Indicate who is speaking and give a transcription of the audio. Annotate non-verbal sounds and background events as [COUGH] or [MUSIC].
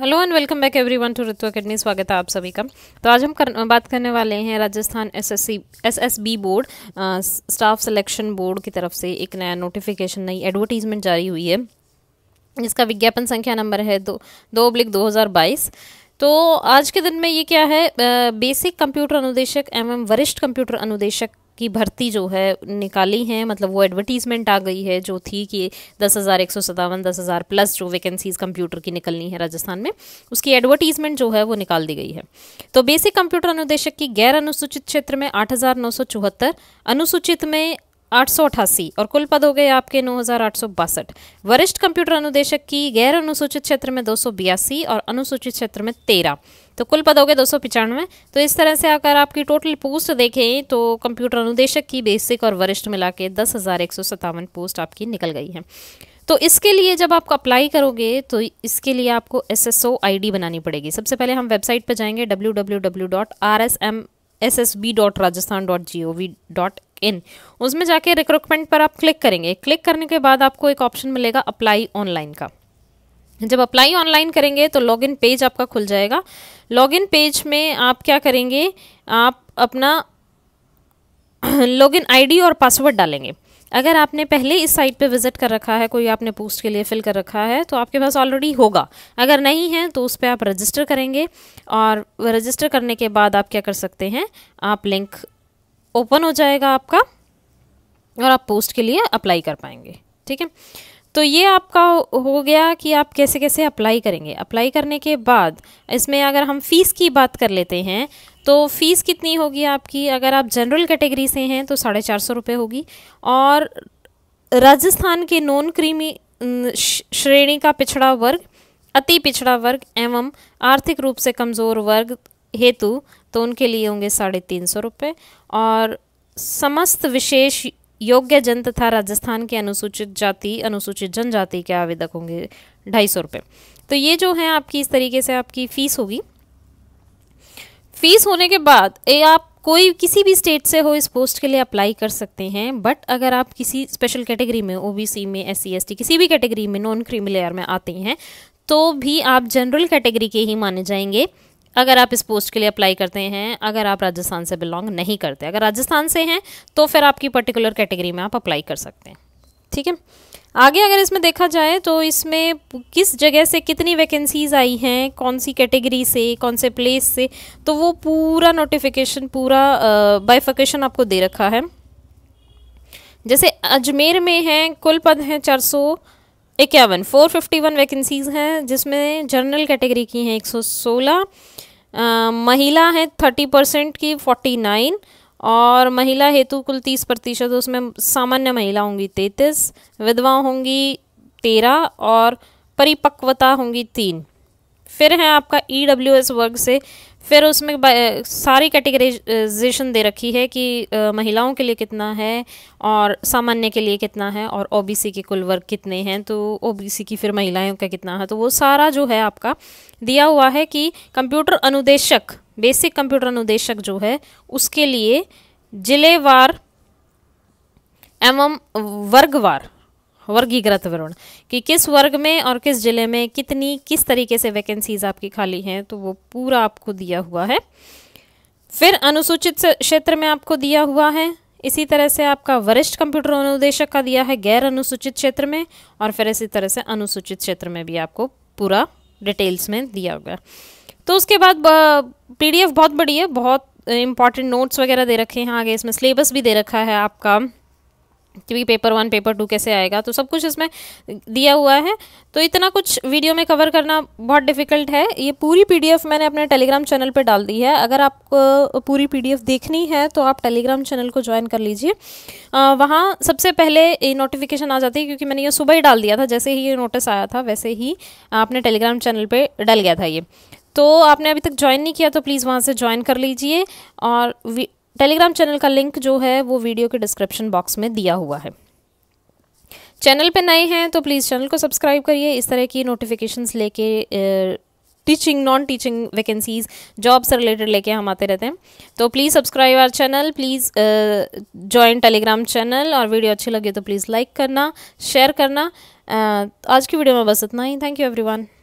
Speaker 1: hello and welcome back everyone to Ritu academy स्वागत है आप सभी का तो आज हम कर, बात करने वाले हैं Rajasthan SSC S board staff selection board की तरफ से एक नया नोटिफिकेशन नई एडवर्टीजमेंट जारी हुई है जिसका विज्ञापन संख्या नंबर है दो दो अब्लिक दो हज़ार बाईस तो आज के दिन में ये क्या है बेसिक कंप्यूटर अनुदेशक एवं वरिष्ठ कंप्यूटर अनुदेशक की भर्ती जो है निकाली है मतलब वो एडवर्टीज़मेंट आ गई है जो थी कि दस हज़ार एक सौ सतावन दस हज़ार प्लस जो वैकेंसीज़ कंप्यूटर की निकलनी है राजस्थान में उसकी एडवर्टीज़मेंट जो है वो निकाल दी गई है तो बेसिक कंप्यूटर अनुदेशक की गैर अनुसूचित क्षेत्र में आठ हज़ार नौ सौ चौहत्तर अनुसूचित में आठ सौ अठासी और कुल पद हो गए आपके नौ हज़ार आठ सौ बासठ वरिष्ठ कंप्यूटर अनुदेशक की गैर अनुसूचित क्षेत्र में दो सौ और अनुसूचित क्षेत्र में तेरह तो कुल पद हो गए दो सौ तो इस तरह से अगर आपकी टोटल पोस्ट देखें तो कंप्यूटर अनुदेशक की बेसिक और वरिष्ठ मिला के दस हज़ार एक सौ सत्तावन पोस्ट आपकी निकल गई है तो इसके लिए जब आप अप्लाई करोगे तो इसके लिए आपको S S O I D बनानी पड़ेगी सबसे पहले हम वेबसाइट पर जाएंगे W W W dot R S M S S B dot Rajasthan dot G O V dot in उसमें जाके रिक्रूटमेंट पर आप क्लिक करेंगे क्लिक करने के बाद आपको एक ऑप्शन मिलेगा अप्लाई ऑनलाइन का जब अप्लाई ऑनलाइन करेंगे तो लॉगिन पेज आपका खुल जाएगा लॉगिन पेज में आप क्या करेंगे आप अपना लॉगिन [CLEARS THROAT] आईडी और पासवर्ड डालेंगे अगर आपने पहले इस साइट पे विजिट कर रखा है कोई आपने पोस्ट के लिए फिल कर रखा है तो आपके पास ऑलरेडी होगा अगर नहीं है तो उस पर आप रजिस्टर करेंगे और रजिस्टर करने के बाद आप क्या कर सकते हैं आप लिंक ओपन हो जाएगा आपका और आप पोस्ट के लिए अप्लाई कर पाएंगे ठीक है तो ये आपका हो गया कि आप कैसे कैसे अप्लाई करेंगे अप्लाई करने के बाद इसमें अगर हम फ़ीस की बात कर लेते हैं तो फ़ीस कितनी होगी आपकी अगर आप जनरल कैटेगरी से हैं तो साढ़े चार सौ रुपये होगी और राजस्थान के नॉन क्रीमी श्रेणी का पिछड़ा वर्ग अति पिछड़ा वर्ग एवं आर्थिक रूप से कमज़ोर वर्ग हेतु तो उनके लिए होंगे साढ़े तीन सौ रुपये और समस्त विशेष योग्य जन तथा राजस्थान के अनुसूचित जाति अनुसूचित जनजाति के आवेदक होंगे ढाई सौ रुपये तो ये जो है आपकी इस तरीके से आपकी फ़ीस होगी फीस होने के बाद ये आप कोई किसी भी स्टेट से हो इस पोस्ट के लिए अप्लाई कर सकते हैं बट अगर आप किसी स्पेशल कैटेगरी में ओबीसी में एस सी किसी भी कैटेगरी में नॉन क्रीमी लेयर में आते हैं तो भी आप जनरल कैटेगरी के ही माने जाएंगे अगर आप इस पोस्ट के लिए अप्लाई करते हैं अगर आप राजस्थान से बिलोंग नहीं करते अगर राजस्थान से हैं तो फिर आपकी पर्टिकुलर कैटेगरी में आप अप्लाई कर सकते हैं ठीक है आगे अगर इसमें देखा जाए तो इसमें किस जगह से कितनी वैकेंसीज आई हैं कौन सी कैटेगरी से कौन से प्लेस से तो वो पूरा नोटिफिकेशन पूरा बाइफिकेशन आपको दे रखा है जैसे अजमेर में हैं कुल पद हैं चार सौ इक्यावन फोर फिफ्टी वन वैकेंसीज़ हैं जिसमें जनरल कैटेगरी की हैं एक सौ सोलह महिला हैं थर्टी परसेंट की फोर्टी नाइन और महिला हेतु कुल तीस प्रतिशत उसमें सामान्य महिला होंगी तैतीस विधवा होंगी तेरह और परिपक्वता होंगी तीन फिर है आपका ई डब्ल्यू एस वर्ग से फिर उसमें सारी कैटेगराइजेशन दे रखी है कि महिलाओं के लिए कितना है और सामान्य के लिए कितना है और ओबीसी के कुल वर्ग कितने हैं तो ओबीसी की फिर महिलाओं का कितना है तो वो सारा जो है आपका दिया हुआ है कि कंप्यूटर अनुदेशक बेसिक कंप्यूटर अनुदेशक जो है उसके लिए जिलेवार एवं वर्गवार वर्गीकृत विवरण कि किस वर्ग में और किस ज़िले में कितनी किस तरीके से वैकेंसीज आपकी खाली हैं तो वो पूरा आपको दिया हुआ है फिर अनुसूचित क्षेत्र में आपको दिया हुआ है इसी तरह से आपका वरिष्ठ कंप्यूटर अनुदेशक का दिया है गैर अनुसूचित क्षेत्र में और फिर इसी तरह से अनुसूचित क्षेत्र में भी आपको पूरा डिटेल्स में दिया हुआ तो उसके बाद पीडीएफ बहुत बड़ी है बहुत इंपॉर्टेंट नोट्स वगैरह दे रखे हैं आगे इसमें सिलेबस भी दे रखा है आपका क्योंकि पेपर वन पेपर टू कैसे आएगा तो सब कुछ इसमें दिया हुआ है तो इतना कुछ वीडियो में कवर करना बहुत डिफ़िकल्ट है ये पूरी पीडीएफ मैंने अपने टेलीग्राम चैनल पे डाल दी है अगर आपको पूरी पीडीएफ देखनी है तो आप टेलीग्राम चैनल को ज्वाइन कर लीजिए वहाँ सबसे पहले नोटिफिकेशन आ जाती है क्योंकि मैंने ये सुबह ही डाल दिया था जैसे ही ये नोटिस आया था वैसे ही आपने टेलीग्राम चैनल पर डल गया था ये तो आपने अभी तक ज्वाइन नहीं किया तो प्लीज़ वहाँ से ज्वाइन कर लीजिए और टेलीग्राम चैनल का लिंक जो है वो वीडियो के डिस्क्रिप्शन बॉक्स में दिया हुआ है चैनल पे नए हैं तो प्लीज़ चैनल को सब्सक्राइब करिए इस तरह की नोटिफिकेशंस लेके teaching non teaching vacancies job से रिलेटेड लेके हम आते रहते हैं तो please subscribe our channel please join Telegram channel और वीडियो अच्छी लगे तो प्लीज़ लाइक करना शेयर करना uh, आज की वीडियो में बस इतना ही थैंक यू एवरी